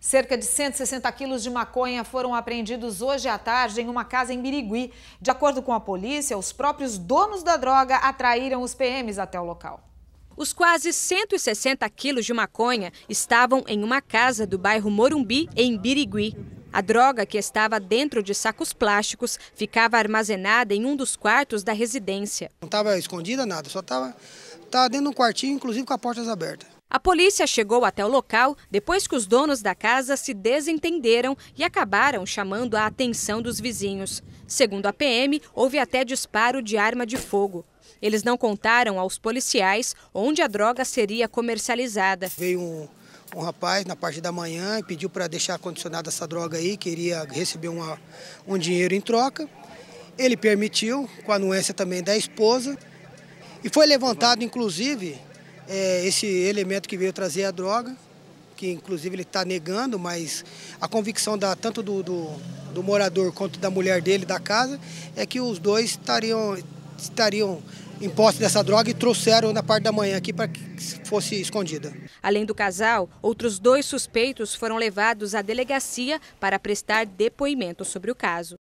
Cerca de 160 quilos de maconha foram apreendidos hoje à tarde em uma casa em Birigui. De acordo com a polícia, os próprios donos da droga atraíram os PMs até o local. Os quase 160 quilos de maconha estavam em uma casa do bairro Morumbi, em Birigui. A droga, que estava dentro de sacos plásticos, ficava armazenada em um dos quartos da residência. Não estava escondida nada, só estava dentro de um quartinho, inclusive com as portas abertas. A polícia chegou até o local depois que os donos da casa se desentenderam e acabaram chamando a atenção dos vizinhos. Segundo a PM, houve até disparo de arma de fogo. Eles não contaram aos policiais onde a droga seria comercializada. Veio um, um rapaz na parte da manhã e pediu para deixar condicionada essa droga aí, queria receber uma, um dinheiro em troca. Ele permitiu, com a anuência também da esposa. E foi levantado, inclusive, é, esse elemento que veio trazer a droga, que inclusive ele está negando, mas a convicção da, tanto do, do, do, morador quanto da mulher dele, da casa, é que os dois estariam, estariam em posse dessa droga e trouxeram na parte da manhã aqui para que fosse escondida. Além do casal, outros dois suspeitos foram levados à delegacia para prestar depoimento sobre o caso.